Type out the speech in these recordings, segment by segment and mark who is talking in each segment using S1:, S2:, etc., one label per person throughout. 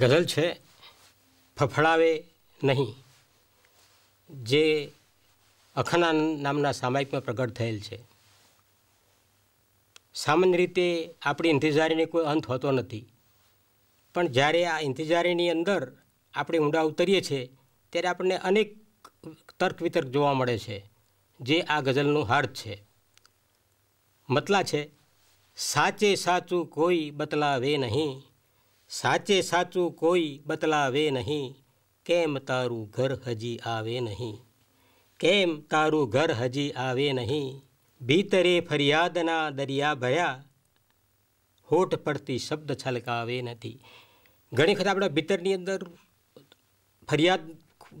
S1: ગઝલ છે ફફડાવે નહીં જે અખના નામના સામાયિકમાં પ્રગટ થયેલ છે સામાન્ય રીતે આપણી ઇંતજારીને કોઈ અંત હોતો નથી પણ જ્યારે આ ઇંતજારીની અંદર આપણે ઊંડા ઉતરીએ છીએ ત્યારે આપણને અનેક તર્ક વિતર્ક જોવા મળે છે જે આ ગઝલનું હાર્દ છે મતલા છે સાચે સાચું કોઈ બતલાવે નહીં સાચે સાચું કોઈ બતલાવે નહીં કેમ તારું ઘર હજી આવે નહીં કેમ તારું ઘર હજી આવે નહીં ભીતરે ફરિયાદના દરિયા ભર્યા હોઠ પડતી શબ્દ છલકાવે નથી ઘણી વખત આપણા ભીતરની અંદર ફરિયાદ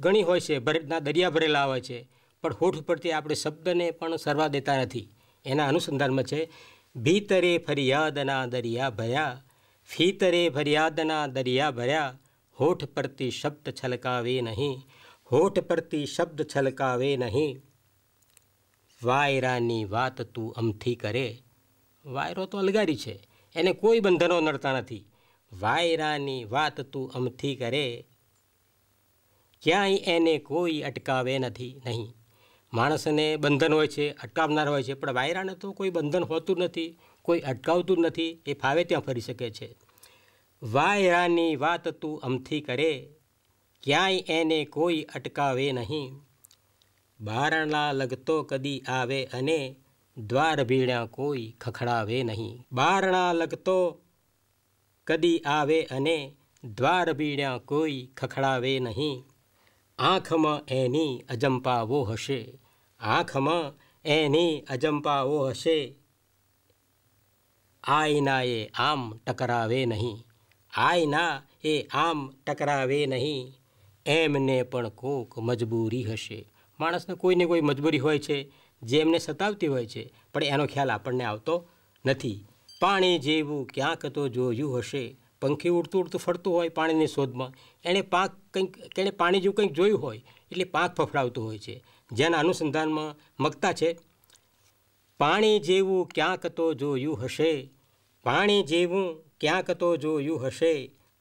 S1: ઘણી હોય છે ભરેટના દરિયા ભરેલા હોય છે પણ હોઠ ઉપરથી આપણે શબ્દને પણ સરવા દેતા નથી એના અનુસંધાનમાં છે ભીતરે ફરિયાદના દરિયા ભયા ફીતરે ફરિયાદના દરિયા ભર્યા હોઠ પરથી શબ્દ છલકાવે નહીં હોઠ પરથી શબ્દ છલકાવે નહીં વાયરાની વાત તું અમથી કરે વાયરો તો અલગારી છે એને કોઈ બંધનો નડતા નથી વાયરાની વાત તું અમથી કરે ક્યાંય એને કોઈ અટકાવે નથી નહીં માણસને બંધન હોય છે અટકાવનાર હોય છે પણ વાયરાને તો કોઈ બંધન હોતું નથી કોઈ અટકાવતું નથી એ ફાવે ત્યાં ફરી શકે છે વાયરાની વાત તું અમથી કરે ક્યાંય એને કોઈ અટકાવે નહીં બારણા લગતો કદી આવે અને દ્વાર ભીણા કોઈ ખખડાવે નહીં બારણા લગતો કદી આવે અને દ્વાર ભીણા કોઈ ખખડાવે નહીં આંખમાં એની અજંપાવો હશે આંખમાં એની અજંપાવો હશે આયના એ આમ ટકરાવે નહીં આયના એ આમ ટકરાવે નહીં એમને પણ કોક મજબૂરી હશે માણસને કોઈને કોઈ મજબૂરી હોય છે જે એમને સતાવતી હોય છે પણ એનો ખ્યાલ આપણને આવતો નથી પાણી જેવું ક્યાંક તો જોયું હશે પંખી ઉડતું ઉડતું ફરતું હોય પાણીની શોધમાં એણે પાંખ કંઈક તેણે પાણી જેવું કંઈક જોયું હોય એટલે પાંખ ફફડાવતું હોય છે જેના અનુસંધાનમાં મગતા છે પાણી જેવું ક્યાંક તો જોયું હશે પાણી જેવું ક્યાંક તો જોયું હશે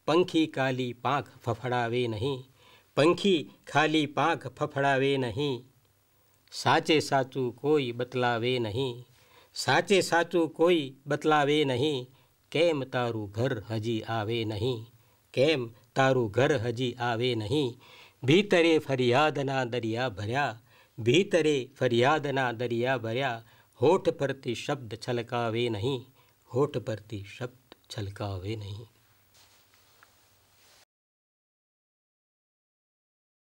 S1: પંખી કાલી પાંખ ફફડાવે નહીં પંખી ખાલી પાંખ ફફડાવે નહીં સાચે સાચું કોઈ બતલાવે નહીં સાચે સાચું કોઈ બતલાવે નહીં કેમ તારું ઘર હજી આવે નહીં કેમ તારું ઘર હજી આવે નહીં ભીતરે ફરિયાદના દરિયા ભર્યા ભીતરે ફરિયાદના દરિયા ભર્યા હોઠ પરથી શબ્દ છલકાવે નહીં હોઠ પરથી શબ્દ છલકાવે નહીં